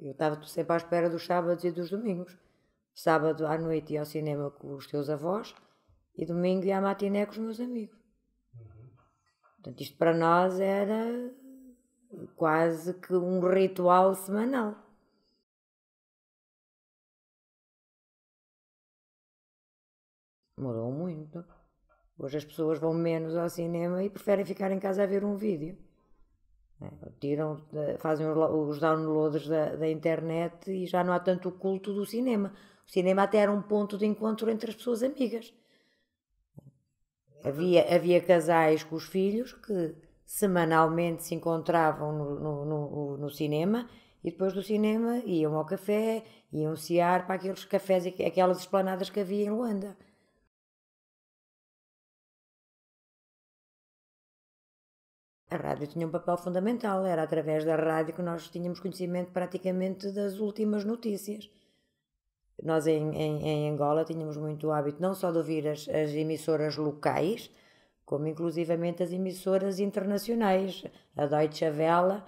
Eu estava sempre à espera dos sábados e dos domingos. Sábado à noite ia ao cinema com os teus avós e domingo ia à matiné com os meus amigos. Uhum. Portanto, isto para nós era quase que um ritual semanal. Mudou muito. Hoje as pessoas vão menos ao cinema e preferem ficar em casa a ver um vídeo. Tiram, eh, fazem os downloads da, da internet e já não há tanto o culto do cinema. O cinema até era um ponto de encontro entre as pessoas amigas. Havia, havia casais com os filhos que semanalmente se encontravam no, no, no, no cinema e depois do cinema iam ao café, iam ar para aqueles cafés, aquelas esplanadas que havia em Luanda. A rádio tinha um papel fundamental, era através da rádio que nós tínhamos conhecimento praticamente das últimas notícias. Nós em, em, em Angola tínhamos muito hábito não só de ouvir as, as emissoras locais, como inclusivamente as emissoras internacionais. A Deutsche Welle,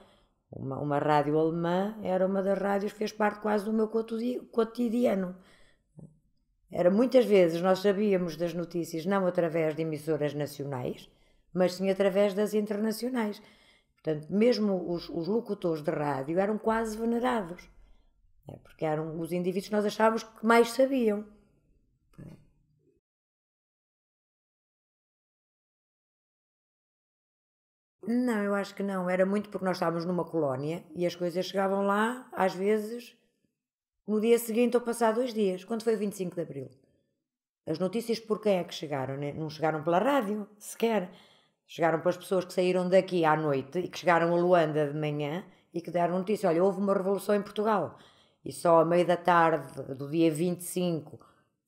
uma, uma rádio alemã, era uma das rádios que fez parte quase do meu cotidiano. Era muitas vezes nós sabíamos das notícias não através de emissoras nacionais, mas sim através das internacionais. Portanto, mesmo os, os locutores de rádio eram quase venerados, né? porque eram os indivíduos que nós achávamos que mais sabiam. Não, eu acho que não. Era muito porque nós estávamos numa colónia e as coisas chegavam lá, às vezes, no dia seguinte ou passar dois dias. Quando foi o 25 de Abril? As notícias por quem é que chegaram? Né? Não chegaram pela rádio, sequer. Chegaram para as pessoas que saíram daqui à noite e que chegaram a Luanda de manhã e que deram notícia: olha, houve uma revolução em Portugal. E só à meio da tarde do dia 25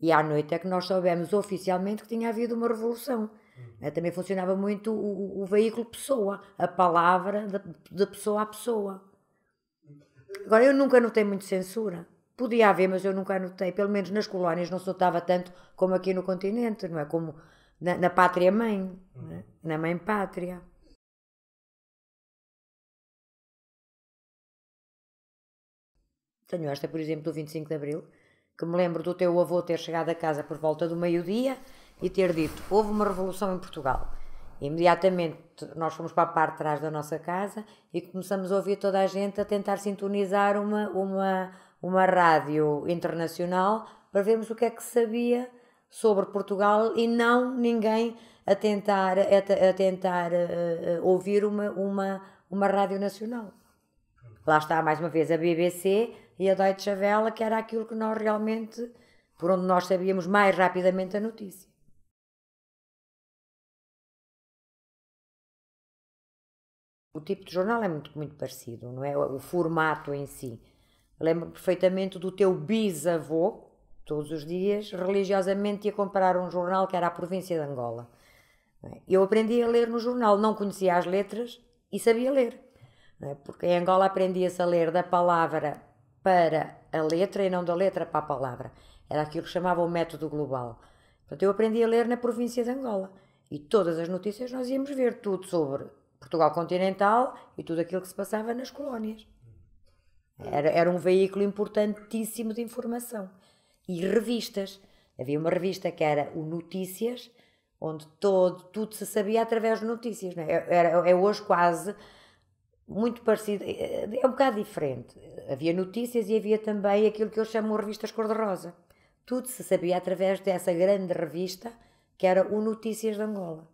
e à noite é que nós soubemos oficialmente que tinha havido uma revolução. Uhum. É, também funcionava muito o, o, veículo pessoa, a palavra de, pessoa a pessoa. Agora, eu nunca anotei muito censura. Podia haver, mas eu nunca anotei. Pelo menos nas colónias não se notava tanto como aqui no continente, não é? Como na, na pátria mãe, é? uhum. na mãe pátria. Tenho esta, por exemplo, do 25 de Abril, que me lembro do teu avô ter chegado a casa por volta do meio-dia e ter dito: Houve uma revolução em Portugal. Imediatamente nós fomos para a parte de trás da nossa casa e começamos a ouvir toda a gente a tentar sintonizar uma, uma, uma rádio internacional para vermos o que é que sabia sobre Portugal e não ninguém a tentar, a, tentar uh, ouvir uma, uma, uma rádio nacional. Lá está, mais uma vez, a BBC e a Deutsche Welle, que era aquilo que nós realmente, por onde nós sabíamos mais rapidamente a notícia. O tipo de jornal é muito, muito parecido, não é? O formato em si. Lembro perfeitamente do teu bisavô, todos os dias, religiosamente, ia comprar um jornal que era a província de Angola. É? Eu aprendi a ler no jornal, não conhecia as letras e sabia ler. É? Porque em Angola aprendia-se a ler da palavra para a letra e não da letra para a palavra. Era aquilo que chamava o método global. Portanto, eu aprendi a ler na província de Angola. E todas as notícias nós íamos ver tudo sobre Portugal continental e tudo aquilo que se passava nas colónias. Era, era um veículo importantíssimo de informação e revistas. Havia uma revista que era o Notícias, onde todo, tudo se sabia através de notícias. Não é? é era, é hoje quase muito parecido, é, é um bocado diferente. Havia notícias e havia também aquilo que eles chamam de revistas cor-de-rosa. Tudo se sabia através dessa grande revista que era o Notícias de Angola.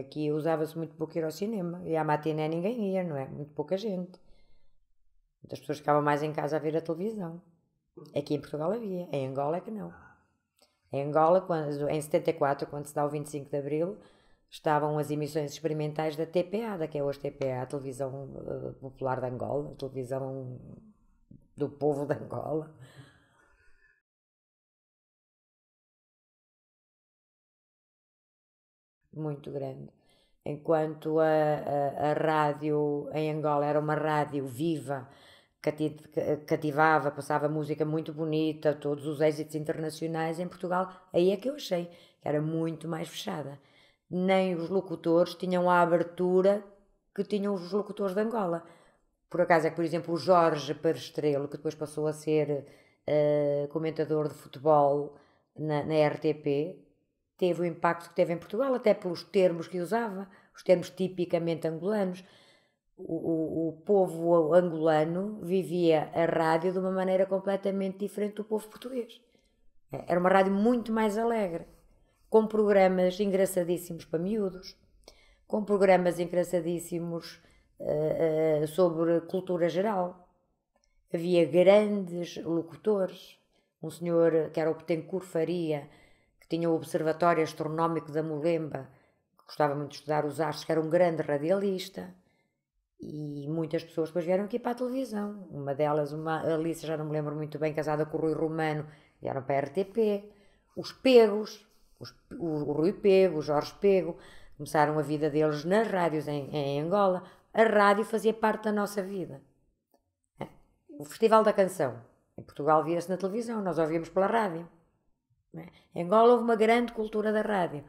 Aqui usava-se muito pouco ir ao cinema. E à matiné ninguém ia, não é? Muito pouca gente. As pessoas ficavam mais em casa a ver a televisão. Aqui em Portugal havia, em Angola é que não. Em Angola, quando, em 74, quando se dá o 25 de Abril, estavam as emissões experimentais da TPA, da que é hoje TPA, a televisão eh, popular de Angola, a televisão do povo de Angola. muito grande. Enquanto a, a, a rádio em Angola era uma rádio viva, cativava, passava música muito bonita, todos os êxitos internacionais em Portugal, aí é que eu achei que era muito mais fechada. Nem os locutores tinham a abertura que tinham os locutores de Angola. Por acaso é que, por exemplo, o Jorge Perestrelo, que depois passou a ser uh, comentador de futebol na, na RTP, teve o impacto que teve em Portugal, até pelos termos que usava, os termos tipicamente angolanos. O, o, o, povo angolano vivia a rádio de uma maneira completamente diferente do povo português. É, era uma rádio muito mais alegre, com programas engraçadíssimos para miúdos, com programas engraçadíssimos uh, uh, sobre cultura geral. Havia grandes locutores, um senhor que era o Petencourt Faria, tinha o Observatório Astronómico da Molemba, que gostava muito de estudar os astros, que era um grande radialista, e muitas pessoas depois vieram aqui para a televisão. Uma delas, uma Alice, já não me lembro muito bem, casada com o Rui Romano, vieram para a RTP. Os Pegos, os, o, o, Rui Pego, o Jorge Pego, começaram a vida deles nas rádios em, em Angola. A rádio fazia parte da nossa vida. É. O Festival da Canção, em Portugal, via-se na televisão, nós ouvíamos pela rádio. Né? É? Em Angola houve uma grande cultura da rádio.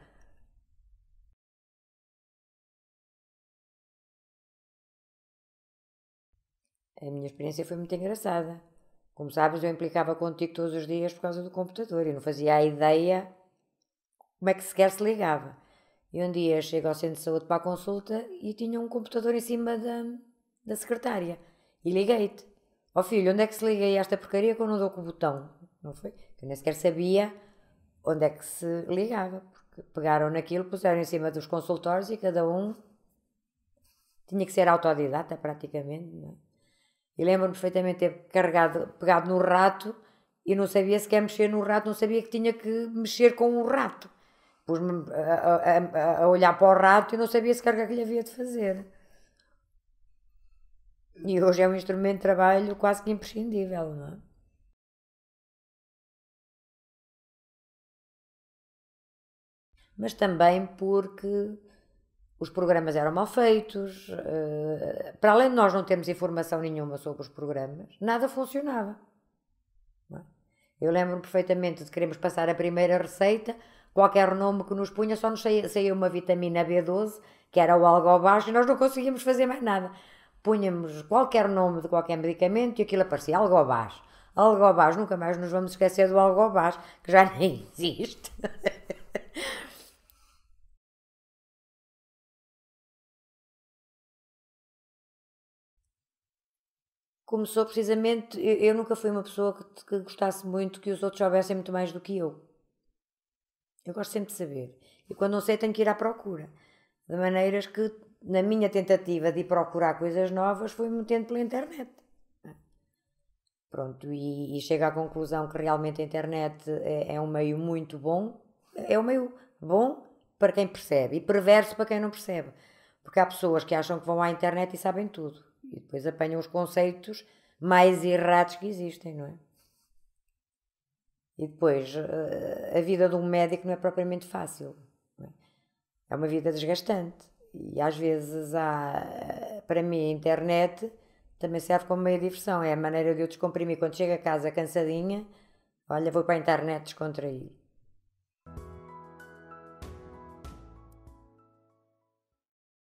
A minha experiência foi muito engraçada. Como sabes, eu implicava contigo todos os dias por causa do computador e não fazia a ideia como é que sequer se ligava. E um dia chego ao centro de saúde para a consulta e tinha um computador em cima da, da secretária. E liguei-te. Ó oh filho, onde é que se liga esta porcaria que eu não dou com o botão? Não foi? Eu nem sequer sabia onde é que se ligava, porque pegaram naquilo, puseram em cima dos consultórios e cada um tinha que ser autodidata praticamente. Não é? E lembro-me perfeitamente ter carregado, pegado no rato e não sabia sequer mexer no rato, não sabia que tinha que mexer com o rato. Pus-me a, a, a, olhar para o rato e não sabia sequer o é que lhe havia de fazer. E hoje é um instrumento de trabalho quase que imprescindível, não é? mas também porque os programas eram mal feitos, eh, para além de nós não termos informação nenhuma sobre os programas, nada funcionava. É? Eu lembro-me perfeitamente de queremos passar a primeira receita, qualquer nome que nos punha, só nos saía, uma vitamina B12, que era o algo abaixo, e nós não conseguíamos fazer mais nada. Punhamos qualquer nome de qualquer medicamento e aquilo aparecia algo abaixo. Algobás, nunca mais nos vamos esquecer do Algobás, que já nem existe. começou precisamente. Eu, eu nunca fui uma pessoa que, que, gostasse muito que os outros soubessem muito mais do que eu. Eu gosto sempre de saber. E quando não sei, tenho que ir à procura. De maneiras que, na minha tentativa de ir procurar coisas novas, fui metendo pela internet. Pronto, e, e chego à conclusão que realmente a internet é, é um meio muito bom. É um meio bom para quem percebe e perverso para quem não percebe. Porque há pessoas que acham que vão à internet e sabem tudo. E depois apanham os conceitos mais errados que existem, não é? E depois, eh, a vida de um médico não é propriamente fácil. É? é uma vida desgastante. E às vezes há, para mim, a internet também serve como meio de diversão. É a maneira de eu descomprimir. Quando chego a casa cansadinha, olha, vou para a internet descontrair.